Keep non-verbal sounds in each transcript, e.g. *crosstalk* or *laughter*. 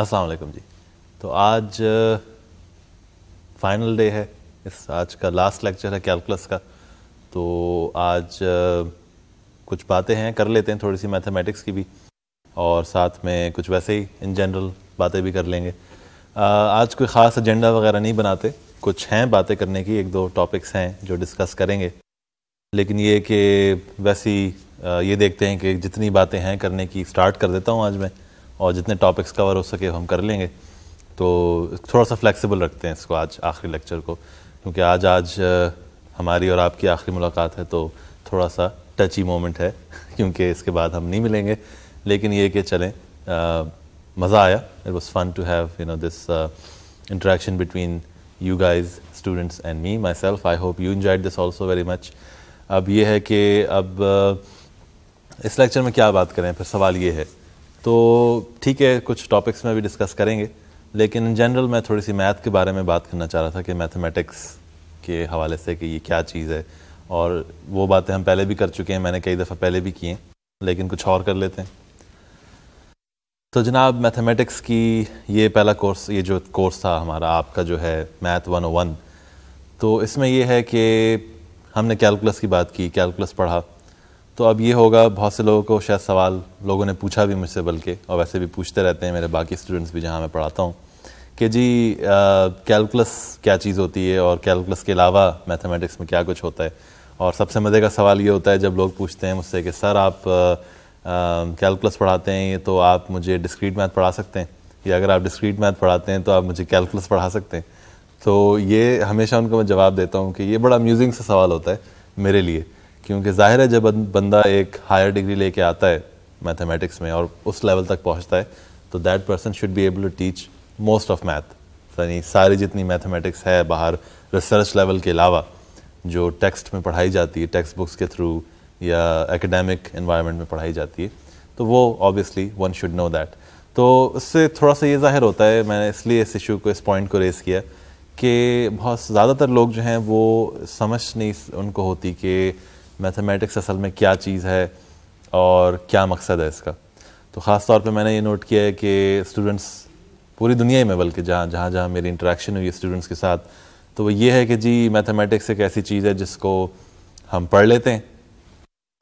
अस्सलाम वालेकुम जी तो आज फाइनल डे है इस आज का लास्ट लेक्चर है कैलकुलस का तो आज कुछ बातें हैं कर लेते हैं थोड़ी सी मैथमेटिक्स की भी और साथ में कुछ वैसे ही इन जनरल बातें भी कर लेंगे आज कोई ख़ास एजेंडा वगैरह नहीं बनाते कुछ हैं बातें करने की एक दो टॉपिक्स हैं जो डिस्कस करेंगे लेकिन ये कि वैसी ये देखते हैं कि जितनी बातें हैं करने की स्टार्ट कर देता हूँ आज मैं और जितने टॉपिक्स कवर हो सके हम कर लेंगे तो थोड़ा सा फ्लेक्सिबल रखते हैं इसको आज आखिरी लेक्चर को क्योंकि आज आज हमारी और आपकी आखिरी मुलाकात है तो थोड़ा सा टची मोमेंट है *laughs* क्योंकि इसके बाद हम नहीं मिलेंगे लेकिन ये कि चलें मज़ा आया it was fun to have you know this interaction between you guys students and me myself I hope you enjoyed this also very much अब ये है कि अब इस लेक्चर में क्या बात करें फिर सवाल ये है तो ठीक है कुछ टॉपिक्स में भी डिस्कस करेंगे लेकिन इन जनरल मैं थोड़ी सी मैथ के बारे में बात करना चाह रहा था कि मैथमेटिक्स के हवाले से कि ये क्या चीज़ है और वो बातें हम पहले भी कर चुके हैं मैंने कई दफ़ा पहले भी किए लेकिन कुछ और कर लेते हैं तो जनाब मैथमेटिक्स की ये पहला कोर्स ये जो कोर्स था हमारा आपका जो है मैथ वन oh तो इसमें ये है कि हमने कैलकुलस की बात की कैलकुलस पढ़ा तो अब ये होगा बहुत से लोगों को शायद सवाल लोगों ने पूछा भी मुझसे बल्कि और वैसे भी पूछते रहते हैं मेरे बाकी स्टूडेंट्स भी जहाँ मैं पढ़ाता हूँ कि जी कैलकुलस क्या चीज़ होती है और कैलकुलस के अलावा मैथमेटिक्स में क्या कुछ होता है और सबसे मज़े का सवाल ये होता है जब लोग पूछते हैं मुझसे कि सर आप कैलकुलस पढ़ाते हैं तो आप मुझे डिस्क्रीट मैथ पढ़ा सकते हैं या अगर आप डिस्क्रीट मैथ पढ़ाते हैं तो आप मुझे कैलकुलस पढ़ा सकते हैं तो ये हमेशा उनको मैं जवाब देता हूँ कि ये बड़ा अम्यूजिंग सा सवाल होता है मेरे लिए क्योंकि ज़ाहिर है जब बंदा एक हायर डिग्री लेके आता है मैथमेटिक्स में और उस लेवल तक पहुंचता है तो that person should be able to teach most of math यानी सारी जितनी मैथमेटिक्स है बाहर रिसर्च लेवल के अलावा जो टेक्स्ट में पढ़ाई जाती है टेक्स्ट बुक्स के थ्रू या एकेडमिक इन्वायरमेंट में पढ़ाई जाती है तो वो obviously one should know that तो उससे थोड़ा सा ये जाहिर होता है मैंने इसलिए इस इशू को इस पॉइंट को रेस किया कि बहुत ज़्यादातर लोग जो हैं वो समझ नहीं उनको होती कि मैथमेटिक्स असल में क्या चीज़ है और क्या मकसद है इसका तो ख़ास तौर पे मैंने ये नोट किया है कि स्टूडेंट्स पूरी दुनिया ही में बल्कि जहाँ जहाँ जहाँ मेरी इंटरेक्शन हुई स्टूडेंट्स के साथ तो वो ये है कि जी मैथमेटिक्स एक ऐसी चीज़ है जिसको हम पढ़ लेते हैं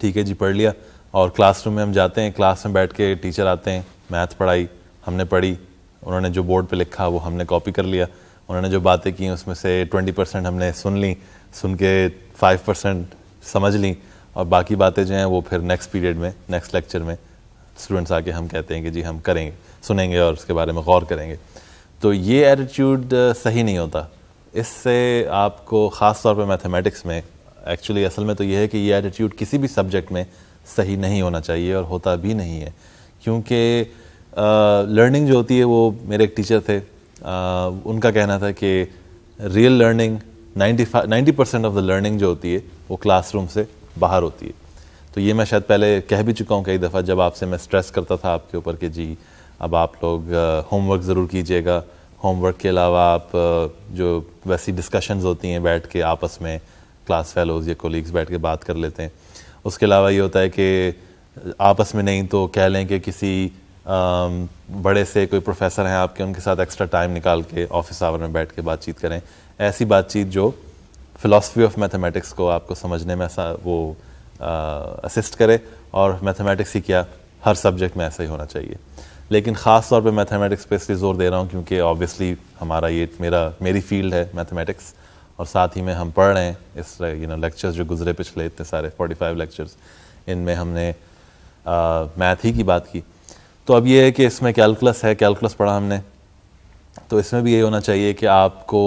ठीक है जी पढ़ लिया और क्लासरूम में हम जाते हैं क्लास में बैठ के टीचर आते हैं मैथ पढ़ाई हमने पढ़ी उन्होंने जो बोर्ड पे लिखा वो हमने कॉपी कर लिया उन्होंने जो बातें की उसमें से 20 परसेंट हमने सुन ली सुन के फाइव परसेंट समझ ली और बाकी बातें जो हैं वो फिर नेक्स्ट पीरियड में नेक्स्ट लेक्चर में स्टूडेंट्स आके हम कहते हैं कि जी हम करेंगे सुनेंगे और उसके बारे में गौर करेंगे तो ये एटीट्यूड सही नहीं होता इससे आपको ख़ास तौर पर मैथमेटिक्स में एक्चुअली असल में तो यह है कि ये एटीट्यूड किसी भी सब्जेक्ट में सही नहीं होना चाहिए और होता भी नहीं है क्योंकि लर्निंग जो होती है वो मेरे एक टीचर थे आ, उनका कहना था कि real learning five ninety percent of the learning जो होती है वो क्लासरूम से बाहर होती है तो ये मैं शायद पहले कह भी चुका हूँ कई दफ़ा जब आपसे मैं स्ट्रेस करता था आपके ऊपर कि जी अब आप लोग होमवर्क ज़रूर कीजिएगा होमवर्क के अलावा आप जो वैसी डिस्कशंस होती हैं बैठ के आपस में क्लास फेलोज़ या कोलीग्स बैठ के बात कर लेते हैं उसके अलावा ये होता है कि आपस में नहीं तो कह लें कि किसी बड़े से कोई प्रोफेसर हैं आपके उनके साथ एक्स्ट्रा टाइम निकाल के ऑफिस आवर में बैठ के बातचीत करें ऐसी बातचीत जो फ़िलासफ़ी ऑफ मैथमेटिक्स को आपको समझने में वो असिस्ट करे और मैथमेटिक्स ही क्या हर सब्जेक्ट में ऐसा ही होना चाहिए लेकिन ख़ास तौर पे मैथमेटिक्स पे इसलिए ज़ोर दे रहा हूँ क्योंकि ऑब्वियसली हमारा ये मेरा मेरी फील्ड है मैथमेटिक्स और साथ ही में हम पढ़ रहे हैं इस यू नो लेक्चर्स जो गुजरे पिछले इतने सारे 45 लेक्चर्स इनमें हमने मैथ ही की बात की तो अब ये है कि इसमें कैलकुलस है कैलकुलस पढ़ा हमने तो इसमें भी ये होना चाहिए कि आपको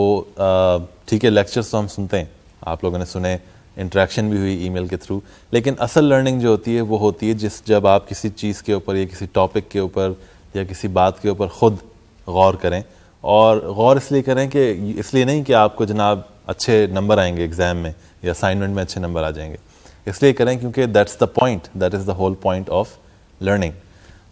ठीक है लेक्चर्स तो हम सुनते हैं आप लोगों ने सुने इंट्रैक्शन भी हुई ईमेल के थ्रू लेकिन असल लर्निंग जो होती है वो होती है जिस जब आप किसी चीज़ के ऊपर या किसी टॉपिक के ऊपर या किसी बात के ऊपर ख़ुद गौर करें और गौर इसलिए करें कि इसलिए नहीं कि आपको जनाब अच्छे नंबर आएंगे एग्ज़ाम में या असाइनमेंट में अच्छे नंबर आ जाएंगे इसलिए करें क्योंकि that's the point that is the whole point of learning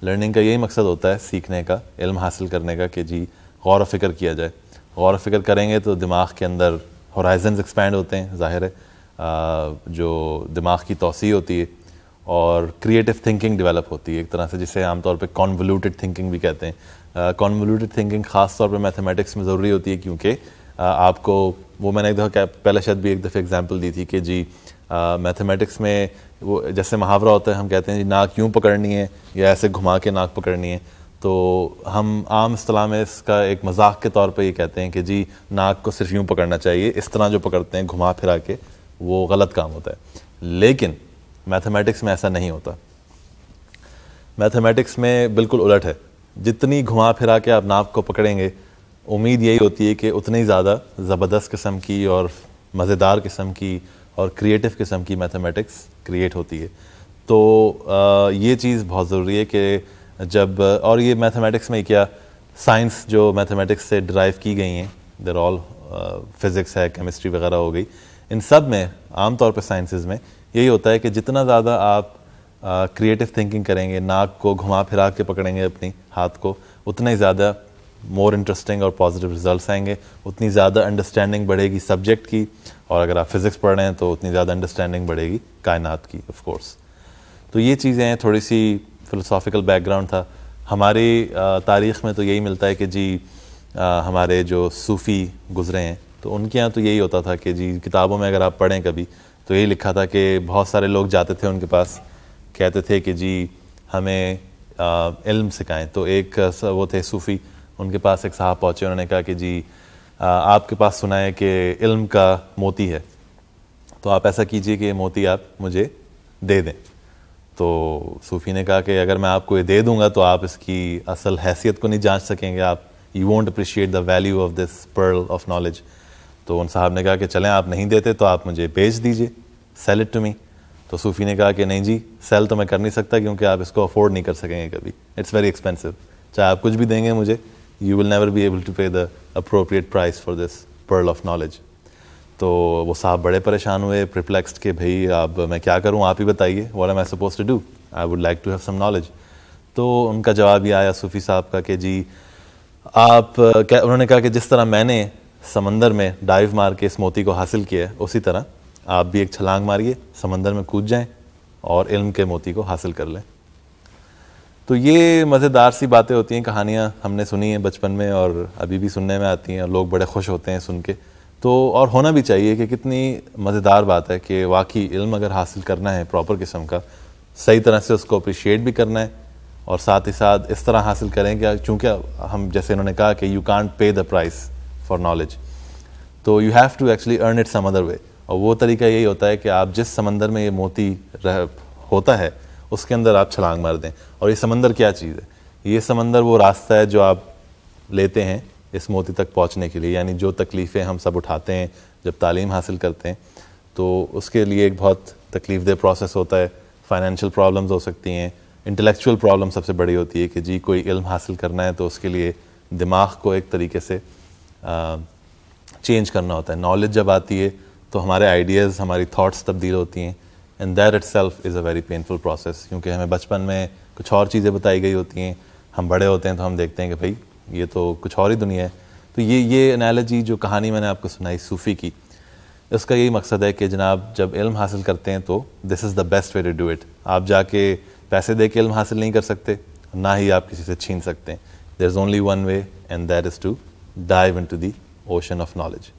learning का यही मकसद होता है सीखने का इल्म हासिल करने का कि जी गौर व फिक्र किया जाए गौर फिक्र करेंगे तो दिमाग के अंदर हॉराइजन एक्सपेंड होते हैं ज़ाहिर है जो दिमाग की तोसी होती है और क्रिएटिव थिंकिंग डेवलप होती है एक तरह से जिसे आमतौर पर कॉन्वोलूटेड थिंकिंग भी कहते हैं कॉन्वोलूटेड थिंकिंग ख़ास तौर पर मैथमेटिक्स में ज़रूरी होती है क्योंकि आपको वो मैंने एक दफ़ा पहले शायद भी एक दफ़े एग्जाम्पल दी थी कि जी मैथमेटिक्स में वो जैसे मुहावरा होता है हम कहते हैं जी नाक यूँ पकड़नी है या ऐसे घुमा के नाक पकड़नी है तो हम आम असलाह में इसका एक मजाक के तौर पर ये कहते हैं कि जी नाक को सिर्फ यूँ पकड़ना चाहिए इस तरह जो पकड़ते हैं घुमा फिरा के वो गलत काम होता है लेकिन मैथमेटिक्स में ऐसा नहीं होता मैथमेटिक्स में बिल्कुल उलट है जितनी घुमा फिरा के आप नाक को पकड़ेंगे उम्मीद यही होती है कि उतनी ज़्यादा ज़बरदस्त किस्म की और मज़ेदार किस्म की और क्रिएटिव किस्म की मैथमेटिक्स क्रिएट होती है तो आ, ये चीज़ बहुत ज़रूरी है कि जब और ये मैथमेटिक्स में क्या साइंस जो मैथमेटिक्स से ड्राइव की गई हैं देर ऑल फिज़िक्स है केमिस्ट्री वगैरह हो गई इन सब में आमतौर पर साइंसेज में यही होता है कि जितना ज़्यादा आप क्रिएटिव uh, थिंकिंग करेंगे नाक को घुमा फिरा के पकड़ेंगे अपनी हाथ को उतना ही ज़्यादा मोर इंटरेस्टिंग और पॉजिटिव रिजल्ट्स आएंगे उतनी ज़्यादा अंडरस्टैंडिंग बढ़ेगी सब्जेक्ट की और अगर आप फिज़िक्स पढ़ रहे हैं तो उतनी ज़्यादा अंडरस्टैंडिंग बढ़ेगी कायनात की ऑफ कोर्स तो ये चीज़ें हैं थोड़ी सी फ़िलोसॉफ़िकल बैकग्राउंड था हमारी तारीख़ में तो यही मिलता है कि जी हमारे जो सूफ़ी गुज़रे हैं तो उनके यहाँ तो यही होता था कि जी किताबों में अगर आप पढ़ें कभी तो यही लिखा था कि बहुत सारे लोग जाते थे उनके पास कहते थे कि जी हमें आ, इल्म सिखाएं तो एक वो थे सूफ़ी उनके पास एक साहब पहुँचे उन्होंने कहा कि जी आ, आपके पास सुना है कि इल्म का मोती है तो आप ऐसा कीजिए कि मोती आप मुझे दे दें तो सूफ़ी ने कहा कि अगर मैं आपको ये दे दूंगा तो आप इसकी असल हैसियत को नहीं जांच सकेंगे आप you won't appreciate the value of this pearl of knowledge तो उन साहब ने कहा कि चलें आप नहीं देते तो आप मुझे भेज दीजिए सेल इट टू मी तो सूफ़ी ने कहा कि नहीं जी सेल तो मैं कर नहीं सकता क्योंकि आप इसको अफोर्ड नहीं कर सकेंगे कभी इट्स वेरी एक्सपेंसिव चाहे आप कुछ भी देंगे मुझे you will never be able to pay the appropriate price for this pearl of knowledge तो वो साहब बड़े परेशान हुए प्रिप्लेक्सड के भाई अब मैं क्या करूँ आप ही बताइए what am I suppose to do I would like to have some knowledge तो उनका जवाब ये आया सूफ़ी साहब का कि जी आप क्या उन्होंने कहा कि जिस तरह मैंने समंदर में डाइव मार के इस मोती को हासिल किया है उसी तरह आप भी एक छलांग मारिए समंदर में कूद जाएं और इल्म के मोती को हासिल कर लें तो ये मज़ेदार सी बातें होती हैं कहानियाँ हमने सुनी हैं बचपन में और अभी भी सुनने में आती हैं और लोग बड़े खुश होते हैं सुन के तो और होना भी चाहिए कि कितनी मज़ेदार बात है कि वाकई इल्म अगर हासिल करना है प्रॉपर किस्म का सही तरह से उसको अप्रिशिएट भी करना है और साथ ही साथ इस तरह हासिल करें कि चूँकि हम जैसे इन्होंने कहा कि you can't pay the price for knowledge तो you have to actually earn it some other way और वो तरीका यही होता है कि आप जिस समंदर में ये मोती रह होता है उसके अंदर आप छलांग मार दें और ये समंदर क्या चीज़ है ये समंदर वो रास्ता है जो आप लेते हैं इस मोती तक पहुँचने के लिए यानी जो तकलीफ़ें हम सब उठाते हैं जब तालीम हासिल करते हैं तो उसके लिए एक बहुत तकलीफ दह प्रोसेस होता है फाइनेंशियल प्रॉब्लम्स हो सकती हैं इंटेलेक्चुअल प्रॉब्लम सबसे बड़ी होती है कि जी कोई इल्म हासिल करना है तो उसके लिए दिमाग को एक तरीके से आ, चेंज करना होता है नॉलेज जब आती है तो हमारे आइडियाज़ हमारी थाट्स तब्दील होती हैं and that itself is a very painful process क्योंकि हमें बचपन में कुछ और चीज़ें बताई गई होती हैं हम बड़े होते हैं तो हम देखते हैं कि भाई ये तो कुछ और ही दुनिया है तो ये ये एनालॉजी जो कहानी मैंने आपको सुनाई सूफ़ी की इसका यही मकसद है कि जनाब जब इल्म हासिल करते हैं तो this is the best way to do it आप जाके पैसे दे के इल्म हासिल नहीं कर सकते ना ही आप किसी से छीन सकते हैं there is only one way and that is to dive into the ocean of knowledge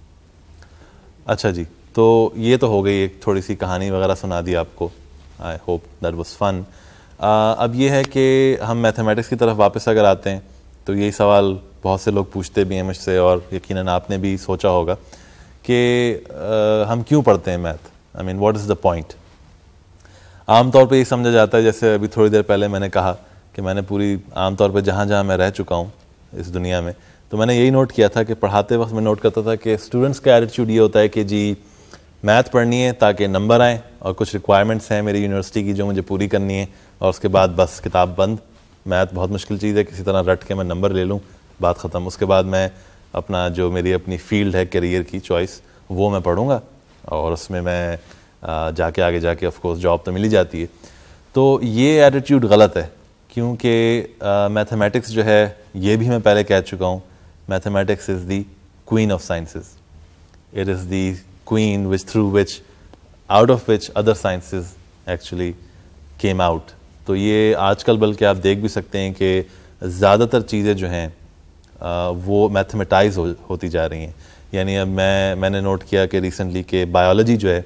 अच्छा जी तो ये तो हो गई एक थोड़ी सी कहानी वगैरह सुना दी आपको I hope that was fun अब ये है कि हम मैथमेटिक्स की तरफ वापस अगर आते हैं तो यही सवाल बहुत से लोग पूछते भी हैं मुझसे और यकीन आपने भी सोचा होगा कि हम क्यों पढ़ते हैं math I mean what is the point आमतौर पर ये समझा जाता है जैसे अभी थोड़ी देर पहले मैंने कहा कि मैंने पूरी आमतौर पर जहाँ जहाँ मैं रह चुका हूँ इस दुनिया में तो मैंने यही नोट किया था कि पढ़ाते वक्त मैं नोट करता था कि स्टूडेंट्स का एटीट्यूड ये होता है कि जी मैथ पढ़नी है ताकि नंबर आएँ और कुछ रिक्वायरमेंट्स हैं मेरी यूनिवर्सिटी की जो मुझे पूरी करनी है और उसके बाद बस किताब बंद मैथ बहुत मुश्किल चीज़ है किसी तरह रट के मैं नंबर ले लूँ बात ख़त्म उसके बाद मैं अपना जो मेरी अपनी फील्ड है करियर की चॉइस वो मैं पढ़ूँगा और उसमें मैं जाके आगे जाके ऑफकोर्स जॉब तो मिल ही जाती है तो ये एटीट्यूड गलत है क्योंकि मैथमेटिक्स जो है ये भी मैं पहले कह चुका हूँ mathematics is the queen of sciences it is the queen which through which out of which other sciences actually came out तो ये आजकल बल्कि आप देख भी सकते हैं कि ज़्यादातर चीज़ें जो हैं वो मैथमेटाइज हो, होती जा रही हैं यानी अब मैं मैंने नोट किया कि रिसेंटली के बायोलॉजी जो है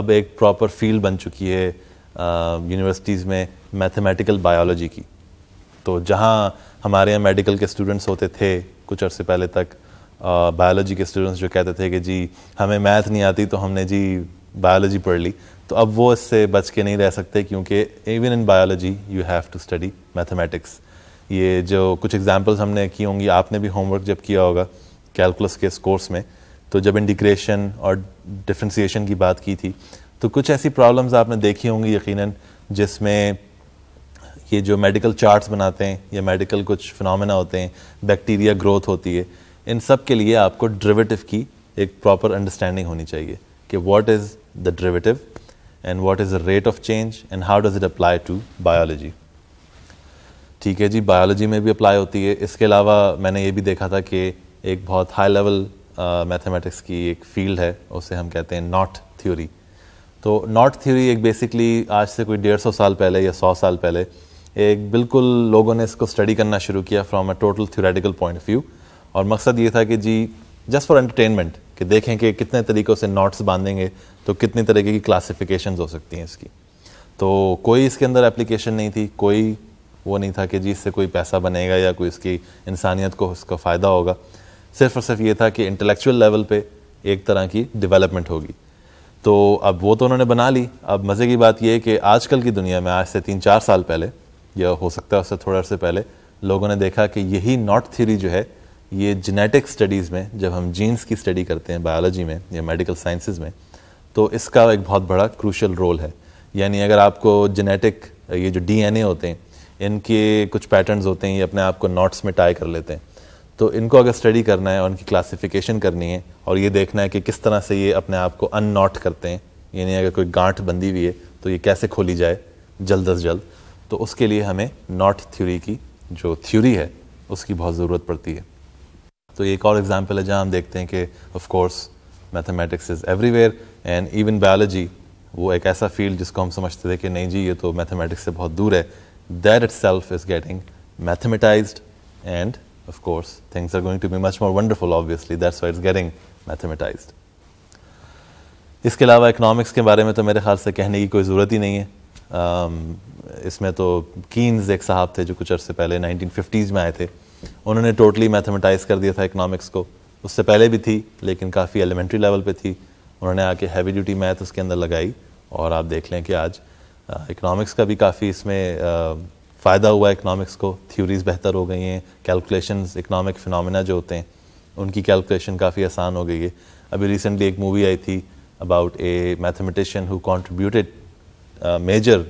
अब एक प्रॉपर फील्ड बन चुकी है यूनिवर्सिटीज़ में मैथमेटिकल बायोलॉजी की तो जहाँ हमारे यहाँ मेडिकल के स्टूडेंट्स होते थे कुछ अर्से पहले तक बायोलॉजी के स्टूडेंट्स जो कहते थे कि जी हमें मैथ नहीं आती तो हमने जी बायोलॉजी पढ़ ली तो अब वो इससे बच के नहीं रह सकते क्योंकि even in biology you have to study mathematics ये जो कुछ एग्जांपल्स हमने की होंगी आपने भी होमवर्क जब किया होगा कैलकुलस के इस कोर्स में तो जब इंटीग्रेशन और डिफ्रेंसीशन की बात की थी तो कुछ ऐसी प्रॉब्लम्स आपने देखी होंगी यकीनन जिसमें ये जो मेडिकल चार्ट्स बनाते हैं या मेडिकल कुछ फिनमिना होते हैं बैक्टीरिया ग्रोथ होती है इन सब के लिए आपको ड्रिवेटिव की एक प्रॉपर अंडरस्टैंडिंग होनी चाहिए कि what is the derivative and what is the rate of change and how does it apply to biology ठीक है जी बायोलॉजी में भी अप्लाई होती है इसके अलावा मैंने ये भी देखा था कि एक बहुत हाई लेवल मैथमेटिक्स की एक फील्ड है उसे हम कहते हैं नॉट थ्योरी तो नॉट थ्योरी एक बेसिकली आज से कोई डेढ़ सौ साल पहले या सौ साल पहले एक बिल्कुल लोगों ने इसको स्टडी करना शुरू किया from a total theoretical point of view और मकसद ये था कि जी जस्ट फॉर एंटरटेनमेंट कि देखें कि कितने तरीक़ों से नॉट्स बांधेंगे तो कितनी तरीके की क्लासिफिकेशन हो सकती हैं इसकी तो कोई इसके अंदर एप्लीकेशन नहीं थी कोई वो नहीं था कि जी इससे कोई पैसा बनेगा या कोई इसकी इंसानियत को उसका फ़ायदा होगा सिर्फ और सिर्फ ये था कि इंटेलेक्चुअल लेवल पे एक तरह की डेवलपमेंट होगी तो अब वो तो उन्होंने बना ली अब मज़े की बात यह है कि आजकल की दुनिया में आज से तीन चार साल पहले या हो सकता है उससे थोड़ा से पहले लोगों ने देखा कि यही नॉट थ्योरी जो है ये जेनेटिक स्टडीज़ में जब हम जीन्स की स्टडी करते हैं बायोलॉजी में या मेडिकल साइंसेज में तो इसका एक बहुत बड़ा क्रूशल रोल है यानी अगर आपको जेनेटिक ये जो डीएनए होते हैं इनके कुछ पैटर्न्स होते हैं ये अपने आप को नॉट्स में टाई कर लेते हैं तो इनको अगर स्टडी करना है और इनकी क्लासिफिकेशन करनी है और ये देखना है कि किस तरह से ये अपने आप को अननॉट करते हैं यानी अगर कोई गांठ बंधी हुई है तो ये कैसे खोली जाए जल्द अज जल्द तो उसके लिए हमें नॉट थ्योरी की जो थ्योरी है उसकी बहुत ज़रूरत पड़ती है तो एक और एग्जाम्पल है जहाँ हम देखते हैं कि of course mathematics is everywhere and even biology वो एक ऐसा फील्ड जिसको हम समझते थे कि नहीं जी ये तो मैथमेटिक्स से बहुत दूर है that itself is getting mathematize and of course things are going to be much more wonderful wonderful, obviously. That's why it's getting इसके अलावा इकनॉमिक्स के बारे में तो मेरे ख्याल से कहने की कोई ज़रूरत ही नहीं है um, इसमें तो कीन्स एक साहब थे जो कुछ अर्से पहले फिफ्टीज़ में आए थे उन्होंने टोटली मैथमेटाइज कर दिया था इकनॉमिक्स को उससे पहले भी थी लेकिन काफ़ी एलिमेंट्री लेवल पे थी उन्होंने आके हैवी ड्यूटी मैथ उसके अंदर लगाई और आप देख लें कि आज इकनॉमिक्स का भी काफ़ी इसमें फ़ायदा हुआ इकनॉमिक्स को थ्योरीज़ बेहतर हो गई हैं कैलकुलेशन इकनॉमिक फिनमिना जो होते हैं उनकी कैलकुलेशन काफ़ी आसान हो गई है अभी रिसेंटली एक मूवी आई थी about a mathematician who contributed major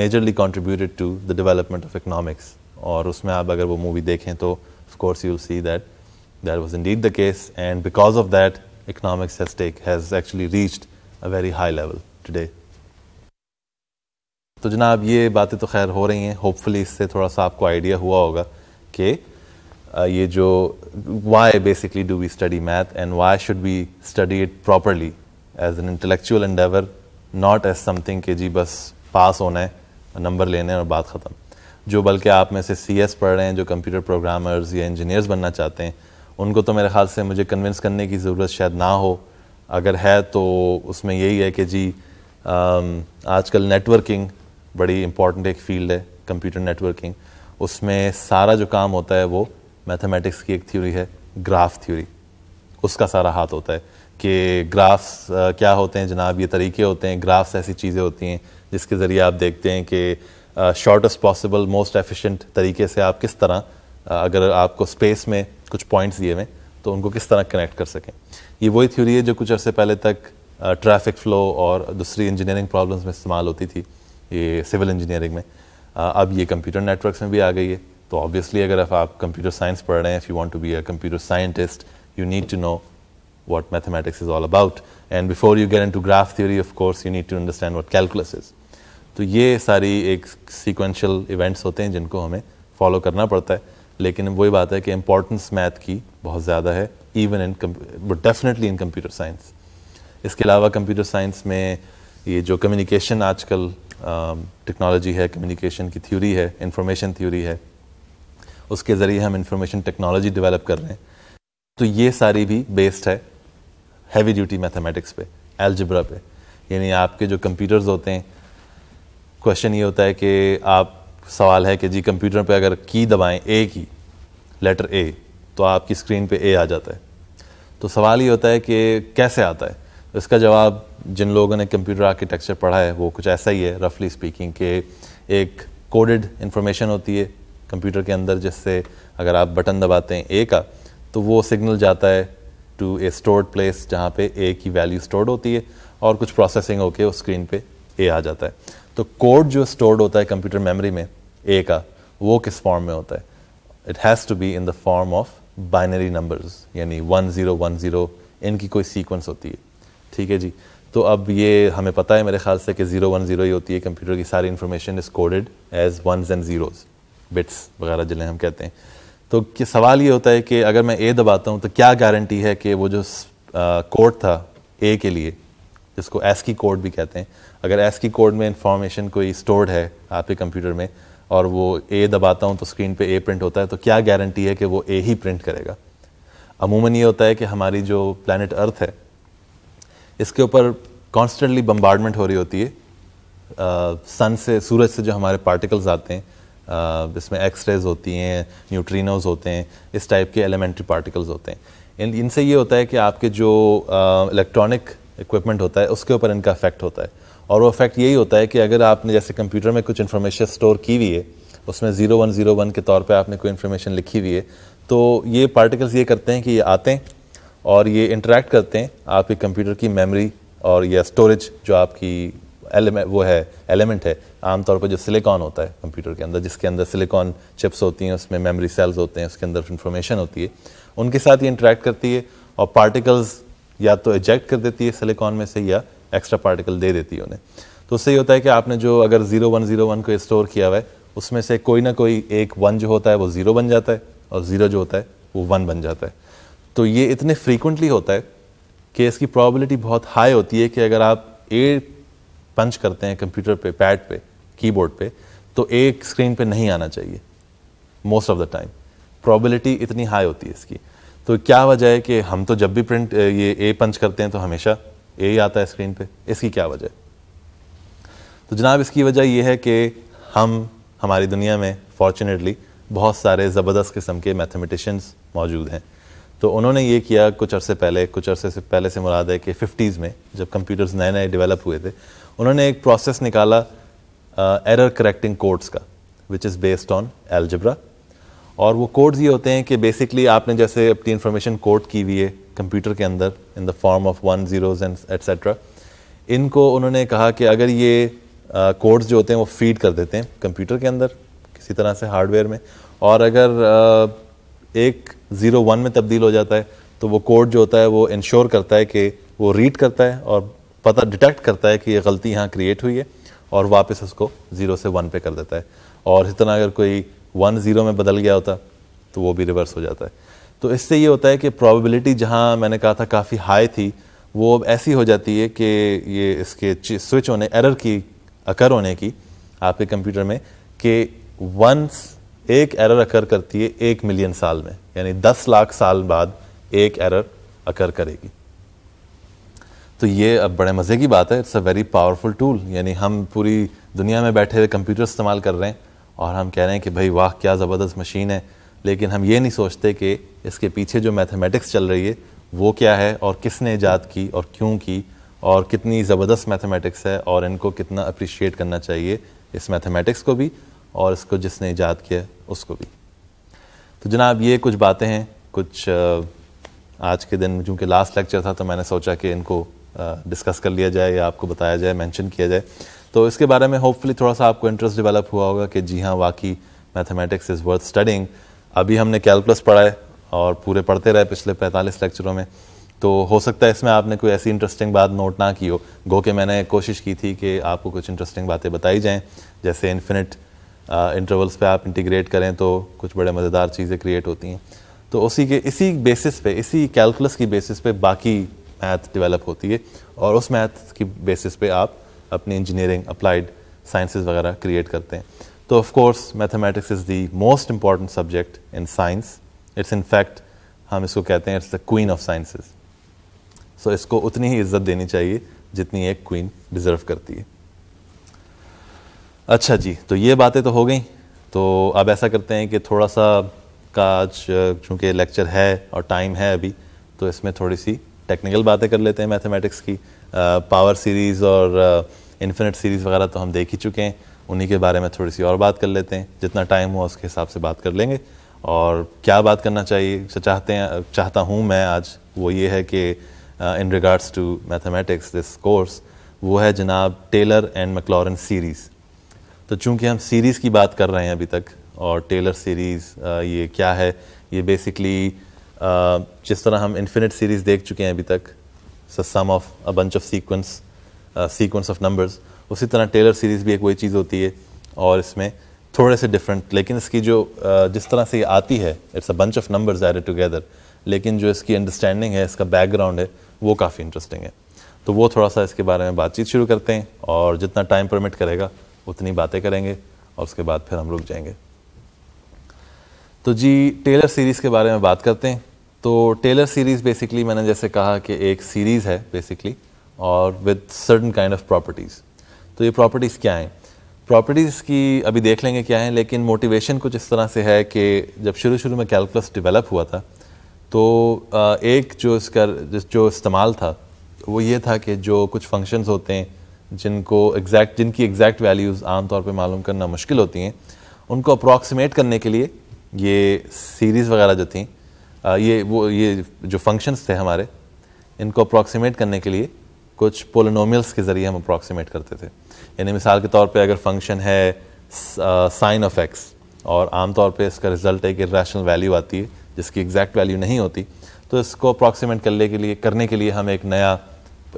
majorly contributed to the development of economics और उसमें आप अगर वो मूवी देखें तो of course you see that that was indeed the case and because of that economics has has actually reached a very high level today तो जनाब ये बातें तो खैर हो रही हैं होपफुली इससे थोड़ा सा आपको आइडिया हुआ होगा कि ये जो why basically do we study math and why should be study it properly as an intellectual endeavour not as something के जी बस पास होना है नंबर लेने और बात ख़त्म जो बल्कि आप में से सी एस पढ़ रहे हैं जो कंप्यूटर प्रोग्रामर्स या इंजीनियर्स बनना चाहते हैं उनको तो मेरे ख्याल से मुझे कन्विंस करने की ज़रूरत शायद ना हो अगर है तो उसमें यही है कि जी आजकल नेटवर्किंग बड़ी इंपॉर्टेंट एक फील्ड है कंप्यूटर नेटवर्किंग उसमें सारा जो काम होता है वो मैथमेटिक्स की एक थ्योरी है ग्राफ थ्योरी उसका सारा हाथ होता है कि ग्राफ्स क्या होते हैं जनाब ये तरीके होते हैं ग्राफ्स ऐसी चीज़ें होती हैं जिसके ज़रिए आप देखते हैं कि शॉर्टेस्ट पॉसिबल मोस्ट एफिशिएंट तरीके से आप किस तरह uh, अगर आपको स्पेस में कुछ पॉइंट्स दिए हुए तो उनको किस तरह कनेक्ट कर सकें ये वही थ्योरी है जो कुछ अर्से पहले तक ट्रैफिक uh, फ्लो और दूसरी इंजीनियरिंग प्रॉब्लम्स में इस्तेमाल होती थी ये सिविल इंजीनियरिंग में uh, अब ये कंप्यूटर नेटवर्कस में भी आ गई है तो ऑब्वियसली अगर आप कंप्यूटर साइंस पढ़ रहे हैं if you want to be a computer scientist you need to know what mathematics is all about and before you get to graph theory of course, you need to understand what calculus तो ये सारी एक sequential events होते हैं जिनको हमें follow करना पड़ता है लेकिन वही बात है कि इम्पोर्टेंस मैथ की बहुत ज़्यादा है even in definitely in computer science इसके अलावा कंप्यूटर साइंस में ये जो कम्युनिकेशन आजकल टेक्नोलॉजी um, है कम्युनिकेशन की थ्योरी है इंफॉर्मेशन थ्योरी है उसके ज़रिए हम इंफॉर्मेशन टेक्नोलॉजी डेवलप कर रहे हैं तो ये सारी भी बेस्ड है हैवी ड्यूटी मैथमेटिक्स पे एल्जब्रा पे यानी आपके जो कंप्यूटर्स होते हैं क्वेश्चन ये होता है कि आप सवाल है कि जी कंप्यूटर पे अगर की दबाएं ए की लेटर ए तो आपकी स्क्रीन पे ए आ जाता है तो सवाल ये होता है कि कैसे आता है तो इसका जवाब जिन लोगों ने कंप्यूटर आर्किटेक्चर पढ़ा है वो कुछ ऐसा ही है रफली स्पीकिंग के एक कोडेड इन्फॉर्मेशन होती है कंप्यूटर के अंदर जिससे अगर आप बटन दबाते हैं ए का तो वो सिग्नल जाता है टू ए स्टोर्ड प्लेस जहाँ पे ए की वैल्यू स्टोर्ड होती है और कुछ प्रोसेसिंग होके उस स्क्रीन पे ए आ जाता है तो कोड जो स्टोर्ड होता है कंप्यूटर मेमोरी में ए का वो किस फॉर्म में होता है it has to be in the form of binary numbers यानी वन ज़ीरो वन ज़ीरो इनकी कोई सीक्वेंस होती है ठीक है जी तो अब ये हमें पता है मेरे ख्याल से कि ज़ीरो वन ज़ीरो ही होती है कंप्यूटर की सारी information is coded as one and zeros bits वगैरह जिन्हें हम कहते हैं तो सवाल ये होता है कि अगर मैं ए दबाता हूँ तो क्या गारंटी है कि वो जो कोड uh, था ए के लिए जिसको एस की कोड भी कहते हैं अगर एस की कोड में इंफॉर्मेशन कोई स्टोर्ड है आपके कंप्यूटर में और वो ए दबाता हूँ तो स्क्रीन पे ए प्रिंट होता है तो क्या गारंटी है कि वो ए ही प्रिंट करेगा अमूमन ये होता है कि हमारी जो प्लानट अर्थ है इसके ऊपर कॉन्स्टेंटली बम्बार्डमेंट हो रही होती है सन से सूरज से जो हमारे पार्टिकल्स आते हैं Uh, इसमें रेज होती हैं न्यूट्रीनोज होते हैं इस टाइप के एलिमेंट्री पार्टिकल्स होते हैं इन इनसे ये होता है कि आपके जो इलेक्ट्रॉनिक uh, इक्विपमेंट होता है उसके ऊपर इनका इफेक्ट होता है और वो इफेक्ट यही होता है कि अगर आपने जैसे कंप्यूटर में कुछ इन्फॉर्मेशन स्टोर की हुई है उसमें ज़ीरो वन ज़ीरो वन के तौर पे आपने कोई इन्फॉर्मेशन लिखी हुई है तो ये पार्टिकल्स ये करते हैं कि ये आते हैं और ये इंटरेक्ट करते हैं आपके कंप्यूटर की मेमोरी और या स्टोरेज जो आपकी एलिमेंट वो है एलिमेंट है आमतौर पर जो सिलिकॉन होता है कंप्यूटर के अंदर जिसके अंदर सिलिकॉन चिप्स होती हैं उसमें मेमोरी सेल्स होते हैं उसके अंदर इंफॉर्मेशन होती है उनके साथ ये इंटरेक्ट करती है और पार्टिकल्स या तो एजेक्ट कर देती है सिलिकॉन में से या एक्स्ट्रा पार्टिकल दे देती है उन्हें तो उससे ये होता है कि आपने जो अगर जीरो वन जीरो वन को स्टोर किया हुआ है उसमें से कोई ना कोई एक वन जो होता है वो ज़ीरो बन जाता है और ज़ीरो जो होता है वो वन बन जाता है तो ये इतने फ्रीकुंटली होता है कि इसकी प्रॉबिलिटी बहुत हाई होती है कि अगर आप ए पंच करते हैं कंप्यूटर पे पैड पे कीबोर्ड पे तो एक स्क्रीन पे नहीं आना चाहिए most of the time probability इतनी हाई होती है इसकी तो क्या वजह है कि हम तो जब भी प्रिंट ये ए पंच करते हैं तो हमेशा ए ही आता है स्क्रीन पे इसकी क्या वजह तो जनाब इसकी वजह यह है कि हम हमारी दुनिया में फॉर्चुनेटली बहुत सारे ज़बरदस्त किस्म के मैथमेटिशंस मौजूद हैं तो उन्होंने ये किया कुछ अरसे पहले कुछ अरसे से पहले से मुराद है कि फिफ्टीज़ में जब कंप्यूटर्स नए नए डेवलप हुए थे उन्होंने एक प्रोसेस निकाला एरर करेक्टिंग कोड्स का which is based on algebra और वो कोड्स ये होते हैं कि बेसिकली आपने जैसे अपनी इन्फॉर्मेशन कोड की हुई है कंप्यूटर के अंदर in the form of one zeros and etcetera इनको उन्होंने कहा कि अगर ये कोड्स जो होते हैं वो फीड कर देते हैं कंप्यूटर के अंदर किसी तरह से हार्डवेयर में और अगर uh, एक ज़ीरो वन में तब्दील हो जाता है तो वो कोड जो होता है वो इंश्योर करता है कि वो रीड करता है और पता डिटेक्ट करता है कि ये गलती यहाँ क्रिएट हुई है और वापस उसको ज़ीरो से वन पे कर देता है और इस तरह अगर कोई वन ज़ीरो में बदल गया होता तो वो भी रिवर्स हो जाता है तो इससे ये होता है कि प्रोबेबिलिटी जहाँ मैंने कहा था काफ़ी हाई थी वो अब ऐसी हो जाती है कि ये इसके स्विच होने एरर की अकर होने की आपके कंप्यूटर में कि वंस एक एरर अकर करती है एक मिलियन साल में यानी दस लाख साल बाद एक एरर अकर करेगी तो ये अब बड़े मज़े की बात है it's a very powerful tool यानी हम पूरी दुनिया में बैठे हुए कंप्यूटर इस्तेमाल कर रहे हैं और हम कह रहे हैं कि भाई वाह क्या ज़बरदस्त मशीन है लेकिन हम ये नहीं सोचते कि इसके पीछे जो मैथमेटिक्स चल रही है वो क्या है और किसने ईजाद की और क्यों की और कितनी ज़बरदस्त मैथमेटिक्स है और इनको कितना अप्रिशिएट करना चाहिए इस मैथमेटिक्स को भी और इसको जिसने ईजाद किया उसको भी तो जनाब ये कुछ बातें हैं कुछ आज के दिन चूँकि लास्ट लेक्चर था तो मैंने सोचा कि इनको डिस्कस कर लिया जाए या आपको बताया जाए मेंशन किया जाए तो इसके बारे में होपफुली थोड़ा सा आपको इंटरेस्ट डेवलप हुआ होगा कि जी हाँ वाकई मैथमेटिक्स इज़ वर्थ स्टडिंग अभी हमने कैलकुलस पढ़ाए और पूरे पढ़ते रहे पिछले 45 लेक्चरों में तो हो सकता है इसमें आपने कोई ऐसी इंटरेस्टिंग बात नोट ना की हो गो के मैंने कोशिश की थी कि आपको कुछ इंटरेस्टिंग बातें बताई जाएँ जैसे इन्फिनिट इंटरवल्स पे आप इंटीग्रेट करें तो कुछ बड़े मज़ेदार चीज़ें क्रिएट होती हैं तो उसी के इसी बेसिस पे इसी कैलकुलस की बेसिस पे बाकी मैथ डेवलप होती है और उस मैथ की बेसिस पे आप अपनी इंजीनियरिंग अप्लाइड साइंसेज वगैरह क्रिएट करते हैं तो of course mathematics is the most important subject in science it's in fact हम इसको कहते हैं it's the queen of sciences सो इसको उतनी ही इज्जत देनी चाहिए जितनी एक क्वीन डिज़र्व करती है अच्छा जी तो ये बातें तो हो गई तो अब ऐसा करते हैं कि थोड़ा सा का आज चूँकि लेक्चर है और टाइम है अभी तो इसमें थोड़ी सी टेक्निकल बातें कर लेते हैं मैथमेटिक्स की पावर सीरीज़ और आ, इन्फिनट सीरीज़ वगैरह तो हम देख ही चुके हैं उन्हीं के बारे में थोड़ी सी और बात कर लेते हैं जितना टाइम हुआ उसके हिसाब से बात कर लेंगे और क्या बात करना चाहिए अच्छा, चाहते हैं चाहता हूँ मैं आज वो ये है कि in regards to mathematics this course वो है जनाब टेलर एंड मकलॉरन सीरीज़ तो चूंकि हम सीरीज़ की बात कर रहे हैं अभी तक और टेलर सीरीज़ uh, ये क्या है ये बेसिकली uh, जिस तरह हम इन्फिनिट सीरीज़ देख चुके हैं अभी तक sum of a bunch of sequence sequence of numbers उसी तरह टेलर सीरीज़ भी एक वही चीज़ होती है और इसमें थोड़े से डिफरेंट लेकिन इसकी जो uh, जिस तरह से ये आती है it's a bunch of numbers added together लेकिन जो इसकी अंडरस्टैंडिंग है इसका बैकग्राउंड है वो काफ़ी इंटरेस्टिंग है तो वो थोड़ा सा इसके बारे में बातचीत शुरू करते हैं और जितना टाइम परमिट करेगा उतनी बातें करेंगे और उसके बाद फिर हम रुक जाएंगे तो जी टेलर सीरीज़ के बारे में बात करते हैं तो टेलर सीरीज़ बेसिकली मैंने जैसे कहा कि एक सीरीज़ है बेसिकली और with certain kind of properties तो ये प्रॉपर्टीज़ क्या हैं प्रॉपर्टीज़ की अभी देख लेंगे क्या है लेकिन मोटिवेशन कुछ इस तरह से है कि जब शुरू शुरू में कैलकुलस डिवेलप हुआ था तो एक जो इसका जो इस्तेमाल था वो ये था कि जो कुछ फंक्शंस होते हैं जिनको एग्जैक्ट जिनकी एग्जैक्ट वैल्यूज़ आम तौर पे मालूम करना मुश्किल होती हैं उनको अप्रॉक्सीमेट करने के लिए ये सीरीज़ वगैरह जो थी ये वो ये जो फंक्शंस थे हमारे इनको अप्रॉक्सीमेट करने के लिए कुछ पोलिनोमियल्स के ज़रिए हम अप्रॉक्सीमेट करते थे यानी मिसाल के तौर पे अगर फंक्शन है साइन ऑफ एक्स और आमतौर पे इसका रिजल्ट एक रैशनल वैल्यू आती है जिसकी एग्जैक्ट वैल्यू नहीं होती तो इसको अप्रॉक्सीमेट करने के लिए करने के लिए हम एक नया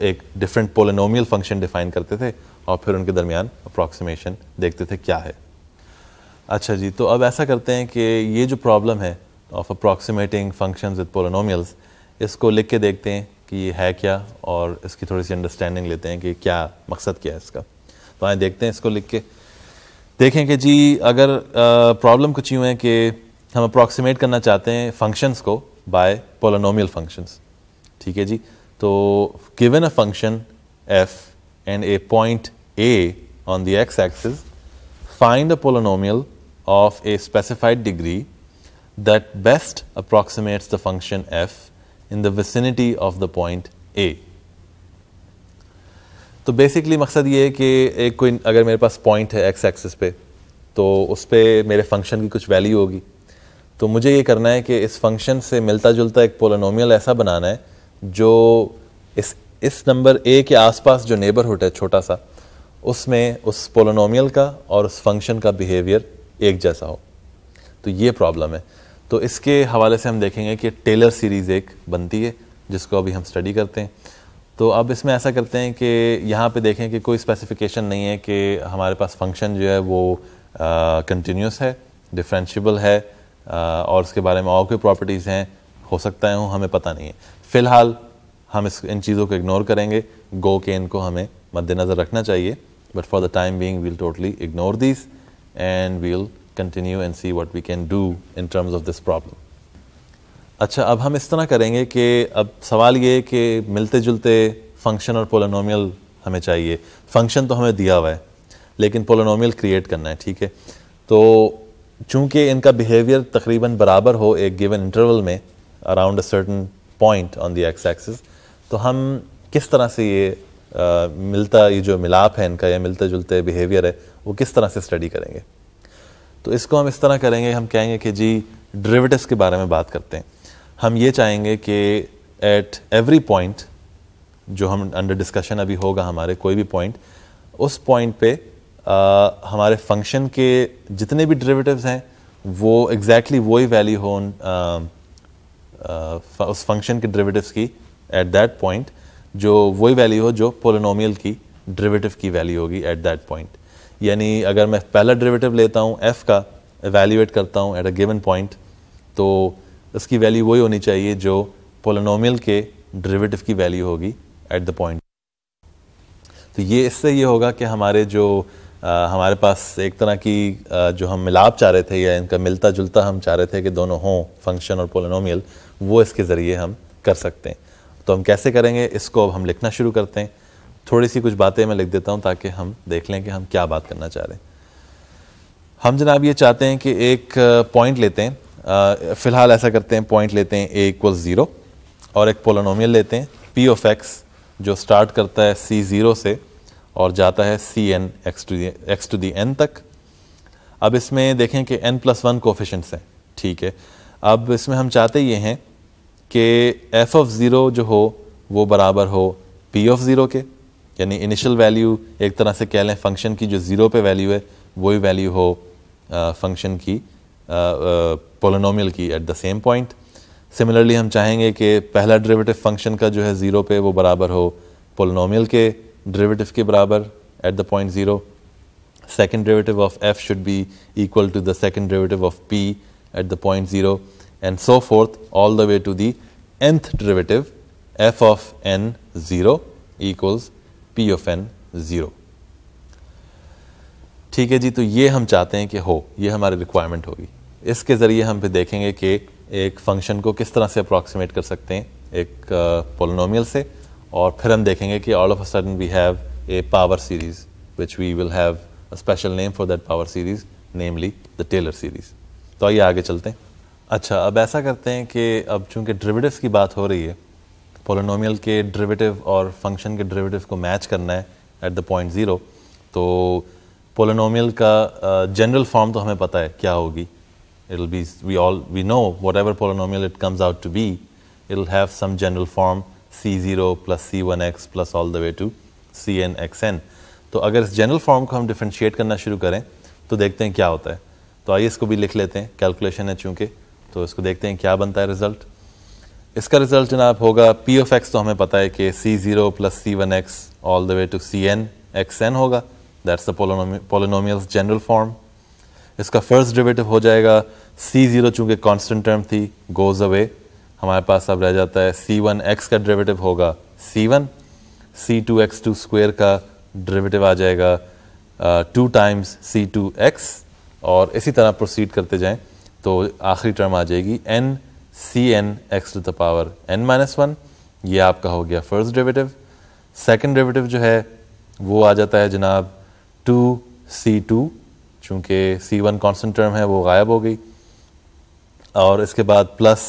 एक डिफरेंट पोलिनोमियल फंक्शन डिफाइन करते थे और फिर उनके दरमियान अप्रॉक्सीमेशन देखते थे क्या है अच्छा जी तो अब ऐसा करते हैं कि ये जो प्रॉब्लम है of approximating function with polynomials इसको लिख के देखते हैं कि ये है क्या और इसकी थोड़ी सी अंडरस्टैंडिंग लेते हैं कि क्या मकसद क्या है इसका तो आए देखते हैं इसको लिख के देखें कि जी अगर प्रॉब्लम कुछ यूँ है कि हम अप्रॉक्सीमेट करना चाहते हैं फंक्शंस को बाय पोलोनोमियल फंक्शंस ठीक है जी तो given a function f and a point a on the x axis find a polynomial of a specified degree that best approximates the function f in the vicinity of the point a तो basically मकसद ये है कि एक कोई अगर मेरे पास पॉइंट है एक्स एक्सिस पे तो उस पर मेरे फंक्शन की कुछ वैल्यू होगी तो मुझे ये करना है कि इस फंक्शन से मिलता जुलता एक पोलोनोमियल ऐसा बनाना है जो इस इस नंबर ए के आसपास जो नेबरहुड है छोटा सा उसमें उस पोलोनोमियल का और उस फंक्शन का बिहेवियर एक जैसा हो तो ये प्रॉब्लम है तो इसके हवाले से हम देखेंगे कि टेलर सीरीज़ एक बनती है जिसको अभी हम स्टडी करते हैं तो अब इसमें ऐसा करते हैं कि यहाँ पे देखें कि कोई स्पेसिफिकेशन नहीं है कि हमारे पास फंक्शन जो है वो कंटिन्यूस है डिफ्रेंशबल है आ, और उसके बारे में और कोई प्रॉपर्टीज़ हैं हो सकता है हो हमें पता नहीं है फ़िलहाल हम इस इन चीज़ों को इग्नोर करेंगे गो के इनको हमें मद्देनज़र रखना चाहिए but for the time being we'll totally ignore this and we'll continue and see what we can do in terms of this problem अच्छा अब हम इस तरह करेंगे कि अब सवाल ये कि मिलते जुलते फंक्शन और पोलोनोमियल हमें चाहिए फंक्शन तो हमें दिया हुआ है लेकिन पोलोनोमियल क्रिएट करना है ठीक है तो चूंकि इनका बिहेवियर तकरीबन बराबर हो एक गिवन इंटरवल में around a certain point on the x axis तो हम किस तरह से ये आ, मिलता ये जो मिलाप है इनका या मिलते जुलते बिहेवियर है वो किस तरह से स्टडी करेंगे तो इसको हम इस तरह करेंगे हम कहेंगे कि जी डेरिवेटिव्स के बारे में बात करते हैं हम ये चाहेंगे कि एट एवरी पॉइंट जो हम अंडर डिस्कशन अभी होगा हमारे कोई भी पॉइंट उस पॉइंट पे आ, हमारे फंक्शन के जितने भी ड्रिविटिव हैं वो एग्जैक्टली exactly वही वैल्यू हो उन उस फंक्शन के ड्रिविटिव की एट दैट पॉइंट जो वही वैल्यू हो जो पोलिनोमियल की ड्रिविटिव की वैल्यू होगी एट दैट पॉइंट यानी अगर मैं पहला डेरिवेटिव लेता हूँ एफ़ का एवेल्यूएट करता हूँ एट अ गिवन पॉइंट तो इसकी वैल्यू वही होनी चाहिए जो पोलिनोमियल के डेरिवेटिव की वैल्यू होगी एट द पॉइंट तो ये इससे ये होगा कि हमारे जो आ, हमारे पास एक तरह की आ, जो हम मिलाप चाह रहे थे या इनका मिलता जुलता हम चाह रहे थे कि दोनों हों फंक्शन और पोलिनोमियल वो इसके ज़रिए हम कर सकते हैं तो हम कैसे करेंगे इसको अब हम लिखना शुरू करते हैं थोड़ी सी कुछ बातें मैं लिख देता हूँ ताकि हम देख लें कि हम क्या बात करना चाह रहे हैं हम जनाब ये चाहते हैं कि एक पॉइंट लेते हैं फ़िलहाल ऐसा करते हैं पॉइंट लेते हैं ए इक्वल ज़ीरो और एक पोलोनोमियल लेते हैं पी ऑफ एक्स जो स्टार्ट करता है सी ज़ीरो से और जाता है c n x to x to the n तक अब इसमें देखें कि एन प्लस वन कोफिशेंट्स हैं ठीक है अब इसमें हम चाहते ये हैं कि एफ़ ऑफ़ ज़ीरो जो हो वो बराबर हो पी ऑफ़ ज़ीरो के यानी इनिशियल वैल्यू एक तरह से कह लें फंक्शन की जो ज़ीरो पे वैल्यू है वही वैल्यू हो फंक्शन की पोलिनोमियल की at the same point similarly हम चाहेंगे कि पहला ड्रिवेटिव फंक्शन का जो है ज़ीरो पे वो बराबर हो पोलिनोमियल के ड्रिवेटिव के बराबर at the point zero second derivative of f should be equal to the second derivative of p at the point zero and so forth all the way to the nth derivative f of n zero equals p of n zero ठीक है जी तो ये हम चाहते हैं कि हो ये हमारी रिक्वायरमेंट होगी इसके ज़रिए हम फिर देखेंगे कि एक फंक्शन को किस तरह से अप्रॉक्सीमेट कर सकते हैं एक पोलिनोमियल uh, से और फिर हम देखेंगे कि all of a sudden we have a power series which we will have a special name for that power series namely the Taylor series तो आइए आगे चलते हैं अच्छा अब ऐसा करते हैं कि अब चूंकि ड्रिविडस की बात हो रही है पोलिनोमियल के ड्रिवेटिव और फंक्शन के ड्रिवेटिव को मैच करना है एट द पॉइंट ज़ीरो तो पोलिनोमियल का जनरल uh, फॉर्म तो हमें पता है क्या होगी it will be we all we know whatever polynomial it comes out to be it will have some general form c zero plus c one x plus all the way to c n x n तो अगर इस general form को हम differentiate करना शुरू करें तो देखते हैं क्या होता है तो आइए इसको भी लिख लेते हैं कैलकुलेशन है चूँकि तो इसको देखते हैं क्या बनता है रिजल्ट इसका रिजल्ट जनाब होगा पी ऑफ एक्स तो हमें पता है कि c zero plus c one x all the way to c n x n होगा दैट्स पोलिनोमियल जनरल फॉर्म इसका फर्स्ट डिवेटिव हो जाएगा सी ज़ीरो चूँकि कॉन्स्टेंट टर्म थी गोज़ अवे हमारे पास अब रह जाता है सी वन एक्स का डिवेटिव होगा c one c two x two square का डिवेटिव आ जाएगा two times c two x और इसी तरह प्रोसीड करते जाएं तो आखिरी टर्म आ जाएगी n c n x to the power n minus one ये आपका हो गया फर्स्ट डेरिवेटिव सेकंड डेरिवेटिव जो है वो आ जाता है जनाब टू सी टू चूँकि सी वन कॉन्सेंट टर्म है वो गायब हो गई और इसके बाद plus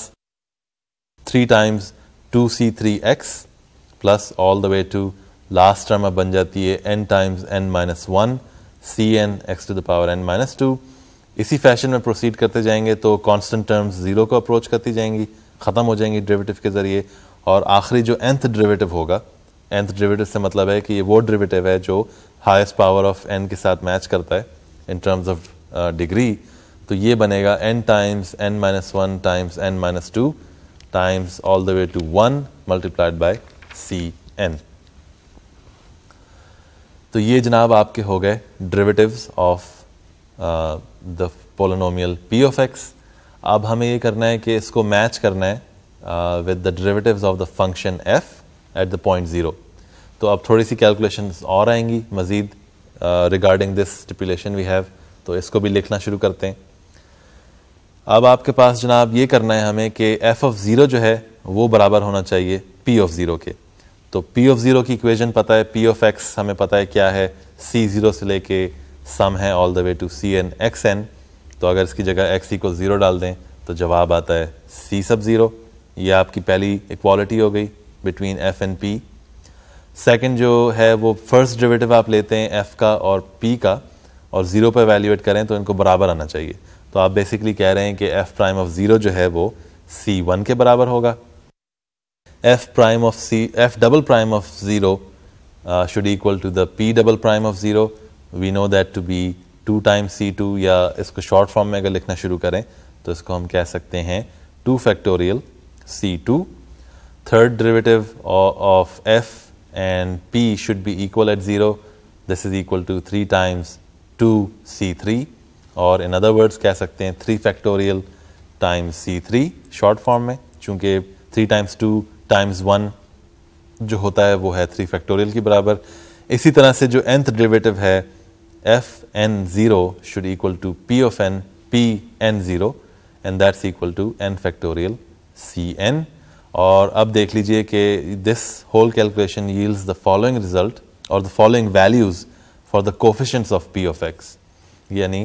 three times two c three x plus all the way to last term अब बन जाती है n times n minus one c n x to the power n minus two इसी फैशन में प्रोसीड करते जाएंगे तो कांस्टेंट टर्म्स ज़ीरो को अप्रोच करती जाएंगी ख़त्म हो जाएंगी ड्रिवेटिव के ज़रिए और आखिरी जो एंथ ड्रिवेटिव होगा एंथ ड्रिवेटिव से मतलब है कि ये वो ड्रिवेटिव है जो हाइस्ट पावर ऑफ एन के साथ मैच करता है इन टर्म्स ऑफ डिग्री तो ये बनेगा n times n minus one times n minus two times all the way to one multiplied by c n तो ये जनाब आपके हो गए derivative of the polynomial p of x अब हमें ये करना है कि इसको मैच करना है with the derivatives of the function f at the point zero तो अब थोड़ी सी कैलकुलेशन और आएंगी मज़ीद regarding this stipulation we have तो इसको भी लिखना शुरू करते हैं अब आपके पास जनाब ये करना है हमें कि एफ़ ऑफ़ ज़ीरो जो है वो बराबर होना चाहिए पी ऑफ़ ज़ीरो के तो पी ऑफ़ ज़ीरो की इक्वेशन पता है पी ऑफ एक्स हमें पता है क्या है सी ज़ीरो से लेके सम है all the way to c n x n तो अगर इसकी जगह एक्स इक्वल ज़ीरो डाल दें तो जवाब आता है सी सब ज़ीरो ये आपकी पहली इक्वालिटी हो गई between f and p second जो है वो फर्स्ट डिवेटिव आप लेते हैं एफ का और पी का और ज़ीरो पर वैल्यूएट करें तो इनको बराबर आना चाहिए तो आप बेसिकली कह रहे हैं कि एफ प्राइम ऑफ ज़ीरो जो है वो सी वन के बराबर होगा f prime of c f double prime of zero should equal to the p double prime of zero we know that to be two time c two या इसको short form में अगर लिखना शुरू करें तो इसको हम कह सकते हैं two factorial c two third डिवेटिव of f and p should be equal at zero this is equal to three times two c three और इन अदर वर्ड्स कह सकते हैं three factorial times c three short form में चूँकि three times two times one जो होता है वो है थ्री फैक्टोरियल के बराबर इसी तरह से जो एंथ डिवेटिव है f n 0 should equal to p of n p n 0 and that's equal to n factorial c n Or ab dekh लीजिए ke this whole calculation yields the following result or the following values for the coefficients of p of x Yani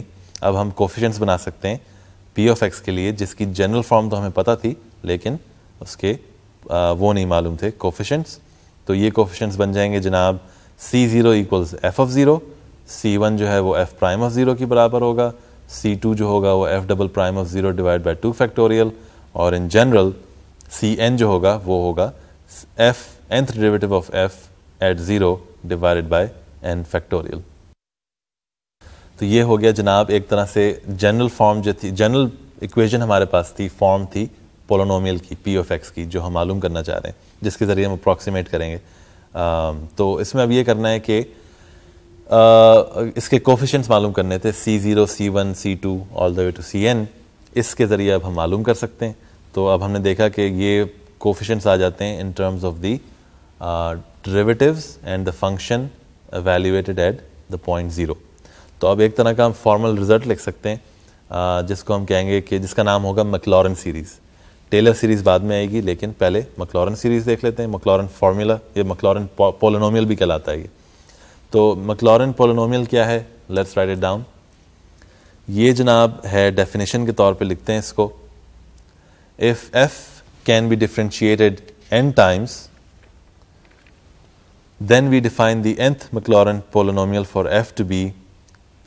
ab hum coefficients bana sakte hain p of x के लिए जिसकी general form तो हमें पता थी लेकिन उसके wo nahi malum the coefficients. To ye coefficients ban jayenge janab c 0 equals f of 0 c one जो है वो एफ़ प्राइम ऑफ ज़ीरो के बराबर होगा सी टू जो होगा वो f double prime of zero divide by two factorial और इन जनरल सी एन जो होगा वो होगा f nth derivative of f at zero divided by n factorial तो ये हो गया जनाब एक तरह से जनरल फॉर्म जो थी जनरल इक्वेशन हमारे पास थी फॉर्म थी पोलोनोमियल की पी ऑफ एक्स की जो हम मालूम करना चाह रहे हैं जिसके ज़रिए हम अप्रॉक्सीमेट करेंगे आ, तो इसमें अब ये करना है कि इसके कोफिशंस मालूम करने थे c zero c one c two all the way to c n इसके ज़रिए अब हम मालूम कर सकते हैं तो अब हमने देखा कि ये कोफिशंट्स आ जाते हैं in terms of the derivatives and the function evaluated at the point zero तो अब एक तरह का हम फॉर्मल रिजल्ट लिख सकते हैं जिसको हम कहेंगे कि जिसका नाम होगा मकलॉरन सीरीज़ टेलर सीरीज़ बाद में आएगी लेकिन पहले मकलॉरन सीरीज़ देख लेते हैं मकलॉरन फार्मूला ये मकलॉरन पोलिनोमियल भी कहलाता है ये तो मकलॉरन पोलोनोमियल क्या Let's write it down. ये जनाब है डेफिनेशन के तौर पे लिखते हैं इसको if f can be differentiated n times then we define the nth Maclaurin polynomial for f to be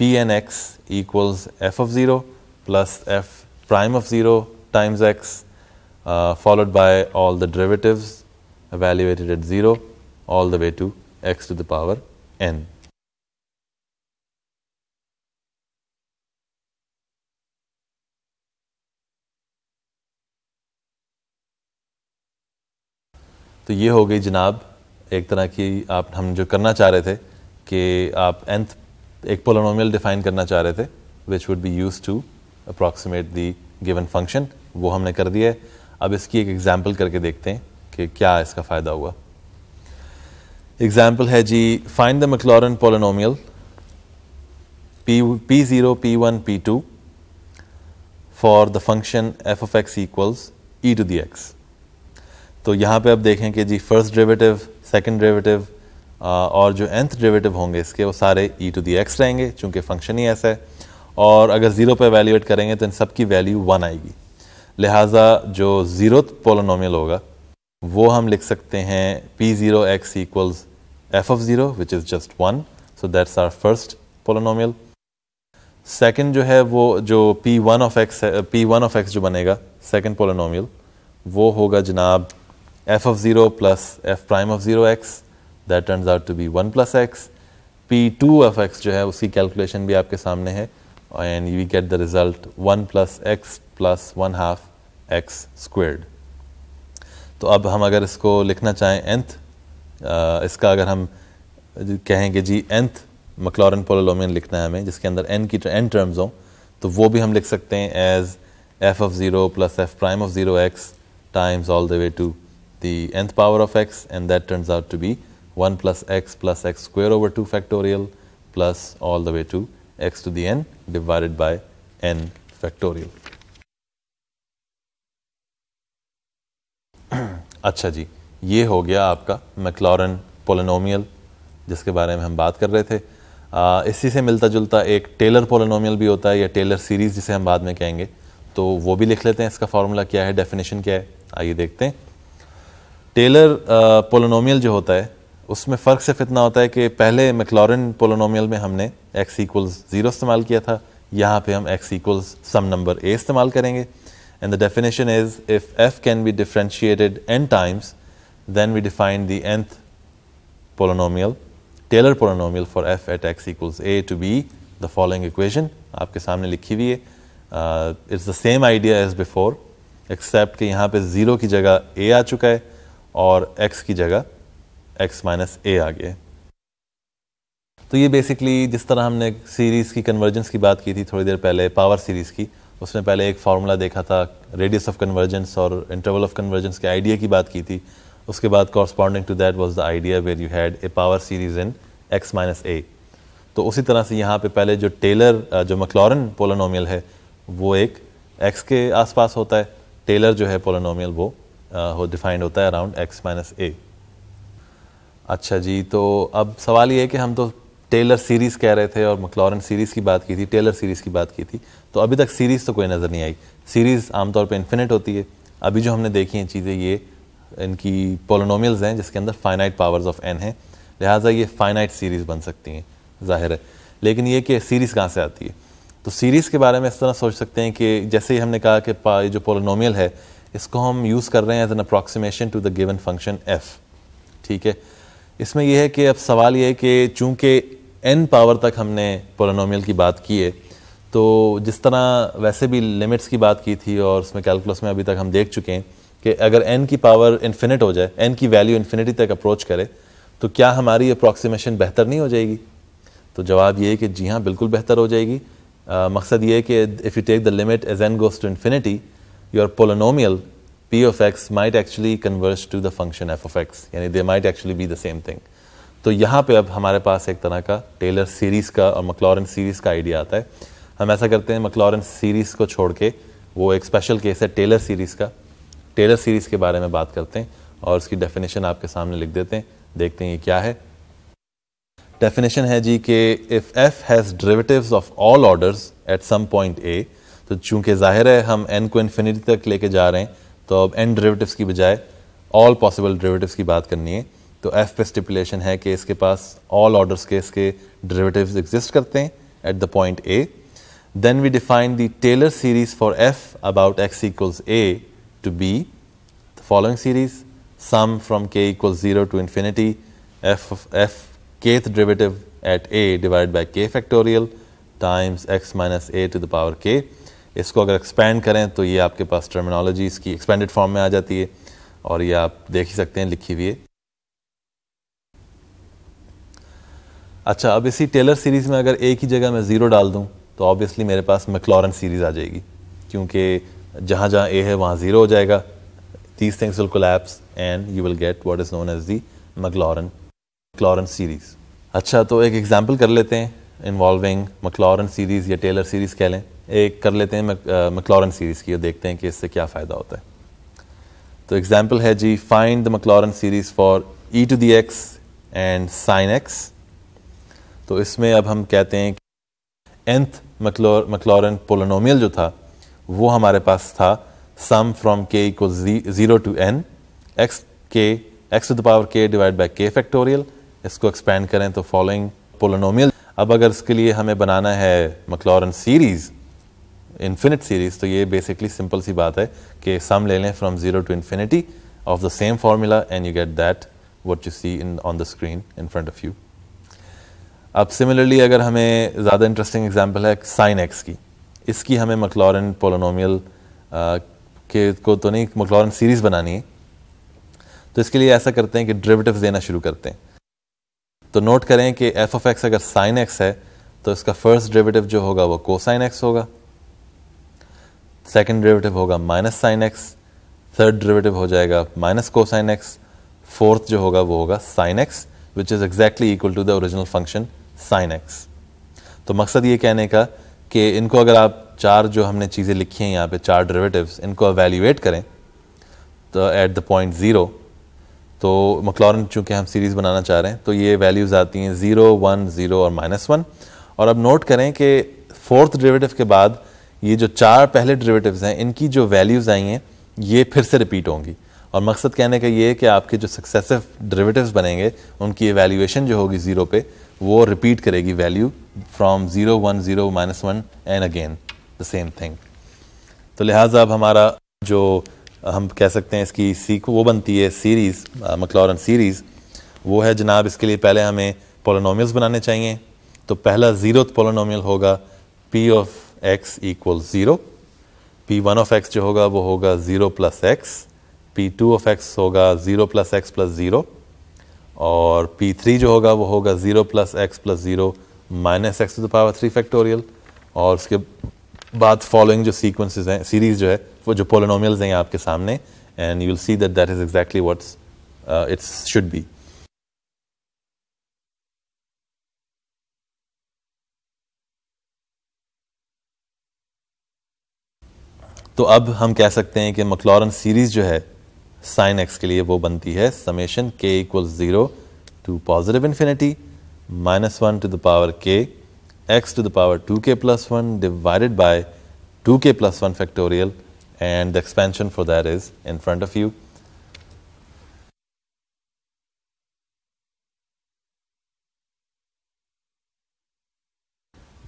pnx equals f of 0 plus f prime of 0 times x uh, followed by all the derivatives evaluated at 0 all the way to x to the power n. तो ये हो गई जनाब एक तरह की आप हम जो करना चाह रहे थे कि आप nth एक पोलोनोमियल डिफाइन करना चाह रहे थे which would be use to approximate the given function वो हमने कर दिया है अब इसकी एक एग्जाम्पल करके देखते हैं कि क्या इसका फ़ायदा हुआ एग्जाम्पल है जी find the Maclaurin polynomial p p zero p one p two for the function f of x equals e to the x तो यहाँ पे आप देखें कि जी फर्स्ट डेरिवेटिव सेकंड डेरिवेटिव और जो एंथ डेरिवेटिव होंगे इसके वो सारे ई टू दी एक्स रहेंगे चूँकि फंक्शन ही ऐसा है और अगर ज़ीरो पे वैल्यूएट करेंगे तो इन सब की वैल्यू वन आएगी लिहाजा जो ज़ीरो पोलोनोमियल होगा वो हम लिख सकते हैं p zero x equals f of zero which is just one so that's our first polynomial second जो है वो जो p one of x p one of x जो बनेगा सेकेंड पोलोनोमियल वो होगा जनाब f of zero plus f prime of zero x that turns out to be one plus x p two of x जो है उसकी calculation भी आपके सामने है and you get the result one plus x plus one half x squared तो अब हम अगर इसको लिखना चाहें एंथ इसका अगर हम कहेंगे जी एंथ मकलॉरन पोलोलोमियन लिखना है हमें जिसके अंदर एन की एन टर्म्स हों तो वो भी हम लिख सकते हैं as f of zero plus f prime of zero x times all the way to the nth power of x and that turns out to be one plus x plus x square over two factorial plus all the way to x to the n divided by n अच्छा जी ये हो गया आपका मैकलॉरन polynomial जिसके बारे में हम बात कर रहे थे आ, इसी से मिलता जुलता एक टेलर पोलिनोमियल भी होता है या टेलर सीरीज़ जिसे हम बाद में कहेंगे तो वो भी लिख लेते हैं इसका फार्मूला क्या है डेफिनेशन क्या है आइए देखते हैं टेलर पोलिनोमियल जो होता है उसमें फ़र्क सिर्फ इतना होता है कि पहले मैकलॉरन पोलिनोमियल में हमने एक्स इक्वल्स ज़ीरो इस्तेमाल किया था यहाँ पे हम x equals some number a इस्तेमाल करेंगे And the definition is if f can be differentiated n times, then we define the nth polynomial, Taylor polynomial for f at x equals a to be the following equation. आपके सामने लिखी हुई है it's the same idea as before except कि यहाँ पे zero की जगह ए आ चुका है और x ki जगह x minus a aa gaya. तो ये बेसिकली जिस तरह हमने सीरीज़ की कन्वर्जेंस की बात की थी थोड़ी देर पहले पावर सीरीज़ की उसने पहले एक फार्मूला देखा था रेडियस ऑफ कन्वर्जेंस और इंटरवल ऑफ कन्वर्जेंस के आइडिया की बात की थी उसके बाद corresponding to that was the idea where you had a power series in x minus a तो उसी तरह से यहाँ पे पहले जो टेलर जो मकलॉरन पोलोनोमियल है वो एक एक्स के आसपास होता है टेलर जो है पोलोनोमियल वो डिफाइंड होता है अराउंड एक्स माइनस ए अच्छा जी तो अब सवाल ये है कि हम तो टेलर सीरीज़ कह रहे थे और मकलॉरन सीरीज़ की बात की थी टेलर सीरीज़ की बात की थी तो अभी तक सीरीज़ तो कोई नज़र नहीं आई सीरीज़ आमतौर पर इन्फिनिट होती है अभी जो हमने देखी हैं चीज़ें ये इनकी पोलोनोमियल्स हैं जिसके अंदर फाइनाइट पावर्स ऑफ एन हैं लिहाजा ये फाइनाइट सीरीज़ बन सकती हैं ज़ाहिर है लेकिन ये कि सीरीज़ कहाँ से आती है तो सीरीज़ के बारे में इस तरह सोच सकते हैं कि जैसे ही हमने कहा कि जो पोलोनोमियल है इसको हम यूज़ कर रहे हैं as an approximation to the given function f ठीक है इसमें यह है कि अब सवाल यह है कि चूंकि एन पावर तक हमने पोलानोमियल की बात की है तो जिस तरह वैसे भी लिमिट्स की बात की थी और उसमें कैलकुलस में अभी तक हम देख चुके हैं कि अगर एन की पावर इन्फिनिट हो जाए एन की वैल्यू इन्फिनिटी तक अप्रोच करे तो क्या हमारी अप्रॉक्सीमेशन बेहतर नहीं हो जाएगी तो जवाब ये है कि जी हाँ बिल्कुल बेहतर हो जाएगी आ, मकसद ये है कि if you take the limit as n goes to infinity your polynomial p of x might actually converse to the function f of x यानी they might actually be the same thing तो यहाँ पे अब हमारे पास एक तरह का Taylor series का और मकलॉरन सीरीज़ का आइडिया आता है हम ऐसा करते हैं मकलॉरन सीरीज़ को छोड़ के वो एक स्पेशल केस है टेलर सीरीज़ का टेलर सीरीज़ के बारे में बात करते हैं और उसकी डेफिनेशन आपके सामने लिख देते हैं देखते हैं ये क्या है डेफिनेशन है जी के if f has derivative of all order at some point a तो चूंकि जाहिर है हम एन को इन्फिनिटी तक लेके जा रहे हैं तो अब एन ड्रिवेटिव की बजाय ऑल पॉसिबल ड्रिवेटिव की बात करनी है तो एफ पे स्टिपुलेशन है कि इसके पास ऑल ऑर्डर्स के इसके डेरिवेटिव्स एग्जिस्ट करते हैं at the point a then we define the Taylor series for f about x equals a to be the following series sum from k equal zero to infinity f f kth derivative at a divide by k factorial times x minus a to the power k इसको अगर expand करें तो ये आपके पास terminology इसकी expanded form में आ जाती है और ये आप देख ही सकते हैं लिखी हुई है अच्छा अब इसी टेलर सीरीज़ में अगर एक ही जगह मैं ज़ीरो डाल दूँ तो ऑब्वियसली मेरे पास मकलॉरन सीरीज़ आ जाएगी क्योंकि जहाँ जहाँ ए है वहाँ ज़ीरो हो जाएगा these things will collapse and you will get what is known as the Maclaurin Maclaurin series अच्छा तो एक एग्जाम्पल कर लेते हैं इन्वॉल्विंग मकलॉरन सीरीज़ या टेलर सीरीज़ कह लें एक कर लेते हैं मकलॉरन सीरीज़ uh, की और देखते हैं कि इससे क्या फ़ायदा होता है तो एग्जाम्पल है जी find the Maclaurin series for e to the x and sine x तो इसमें अब हम कहते हैं एंथ मकलोर मकलोरन पोलोनोमियल जो था वो हमारे पास था sum from k equal zero to n x k x to the power k divide by k factorial इसको एक्सपेंड करें तो फॉलोइंग पोलोनोमियल अब अगर इसके लिए हमें बनाना है मकलोरन सीरीज़ इन्फिनिट सीरीज़ तो ये बेसिकली सिंपल सी बात है कि सम ले लें from zero to infinity of the same formula and you get that what you see in on the screen in front of you अब सिमिलरली अगर हमें ज़्यादा इंटरेस्टिंग एग्जाम्पल है साइन एक्स की इसकी हमें मकलॉरन पोलोनोमियल के को तो नहीं मकलॉरन सीरीज़ बनानी है तो इसके लिए ऐसा करते हैं कि ड्रिवेटिव्स देना शुरू करते हैं तो नोट करें कि एफ ऑफ एक्स अगर साइन एक्स है तो इसका फर्स्ट ड्रिवेटिव जो होगा वो कोसाइन एक्स होगा सेकेंड ड्रिवेटिव होगा minus sine x third derivative हो जाएगा माइनस कोसाइन एक्स फोर्थ जो होगा वो होगा sine x which is exactly equal to the original function sine x तो मकसद ये कहने का कि इनको अगर आप चार जो हमने चीज़ें लिखी हैं यहाँ पे चार डेरिवेटिव्स इनको अवेल्यूएट करें तो एट द पॉइंट ज़ीरो तो मकलॉरन चूँकि हम सीरीज़ बनाना चाह रहे हैं तो ये वैल्यूज़ आती हैं ज़ीरो वन ज़ीरो और माइनस वन और अब नोट करें कि फोर्थ डेरिवेटिव के बाद ये जो चार पहले डेरिवेटिव्स हैं इनकी जो वैल्यूज़ आई हैं ये फिर से रिपीट होंगी और मकसद कहने का ये है कि आपके जो सक्सेसिव डेरिवेटिव्स बनेंगे उनकी एवेल्यूएशन जो होगी ज़ीरो पे वो रिपीट करेगी value from zero one zero minus one and again the same thing तो लिहाजा अब हमारा जो हम कह सकते हैं इसकी सीख वो बनती है सीरीज़ मकलॉरन सीरीज़ वो है जनाब इसके लिए पहले हमें पोलोनोमियल्स बनाने चाहिए तो पहला ज़ीरो पोलोनोमियल होगा p of x equal zero p one of x जो होगा वो होगा zero plus x p two of x होगा zero plus x plus zero और पी थ्री जो होगा वो होगा zero plus x plus zero minus x to the power three factorial और उसके बाद फॉलोइंग जो सीक्वेंसेस हैं सीरीज़ जो है वो जो पोलिनोमियल्स हैं आपके सामने and you will see that that is exactly what's it's should be तो अब हम कह सकते हैं कि मकलॉरन सीरीज़ जो है साइन एक्स के लिए वो बनती है summation k equal zero to positive infinity minus one to the power k x to the power two k plus one divided by two k plus one factorial and the expansion for that is in front of you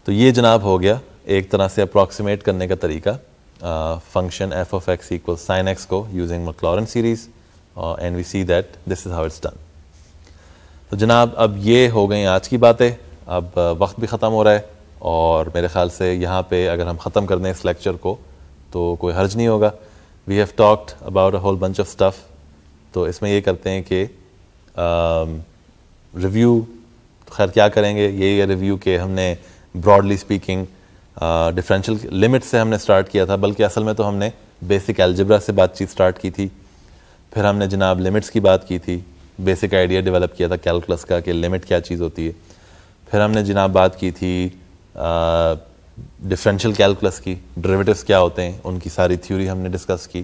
तो ये जनाब हो गया एक तरह से approximate करने का तरीका uh, function f of x equals sine x को using Maclaurin series uh, and we see that this is how it's done. तो जनाब अब ये हो गई आज की बातें अब uh, वक्त भी ख़त्म हो रहा है और मेरे ख्याल से यहाँ पे अगर हम ख़त्म कर दें इस लेक्चर को तो कोई हर्ज नहीं होगा we have talked about a whole bunch of stuff तो इसमें ये करते हैं कि रिव्यू um, खैर क्या करेंगे यही है रिव्यू के हमने ब्रॉडली स्पीकिंग डिफरेंशियल लिमिट से हमने स्टार्ट किया था बल्कि असल में तो हमने बेसिक एल्जब्रा से बातचीत स्टार्ट की थी फिर हमने जनाब लिमिट्स की बात की थी बेसिक आइडिया डेवलप किया था कैलकुलस का कि लिमिट क्या चीज़ होती है फिर हमने जनाब बात की थी डिफरेंशियल कैलकुलस की डेरिवेटिव्स क्या होते हैं उनकी सारी थ्योरी हमने डिस्कस की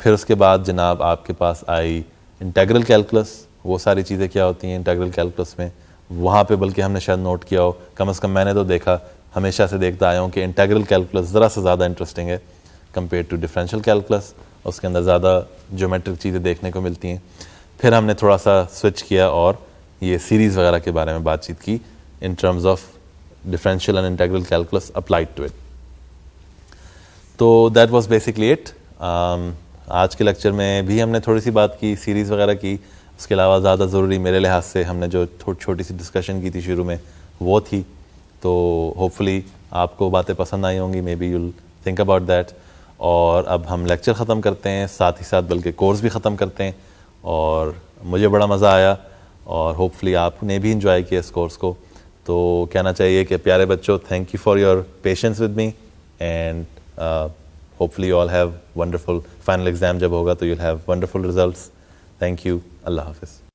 फिर उसके बाद जनाब आपके पास आई इंटेग्रल कैलकुलस वो सारी चीज़ें क्या होती हैं इंटेग्रल कैलकुलस में वहाँ पे बल्कि हमने शायद नोट किया हो कम अज़ कम मैंने तो देखा हमेशा से देखता आया हूँ कि इंटेग्रल कैलकुलस ज़रा सा ज़्यादा इंटरेस्टिंग है कम्पेयर टू डिफरेंशियल कैलकुलस उसके अंदर ज़्यादा जोमेट्रिक चीज़ें देखने को मिलती हैं फिर हमने थोड़ा सा स्विच किया और ये सीरीज़ वगैरह के बारे में बातचीत की in terms of differential and integral calculus applied to it तो दैट वॉज बेसिकली इट आज के लेक्चर में भी हमने थोड़ी सी बात की सीरीज़ वगैरह की उसके अलावा ज़्यादा ज़रूरी मेरे लिहाज से हमने जो छोटी छोटी सी डिस्कशन की थी शुरू में वो थी तो होपफुली आपको बातें पसंद आई होंगी maybe you'll think about that और अब हम लेक्चर ख़त्म करते हैं साथ ही साथ बल्कि कोर्स भी ख़त्म करते हैं और मुझे बड़ा मज़ा आया और होपफुली आपने भी इंजॉय किया इस कोर्स को तो कहना चाहिए कि प्यारे बच्चों thank you for your patience with me and hopefully you all have wonderful final exam जब होगा तो you'll have wonderful result thank you अल्लाह हाफिज़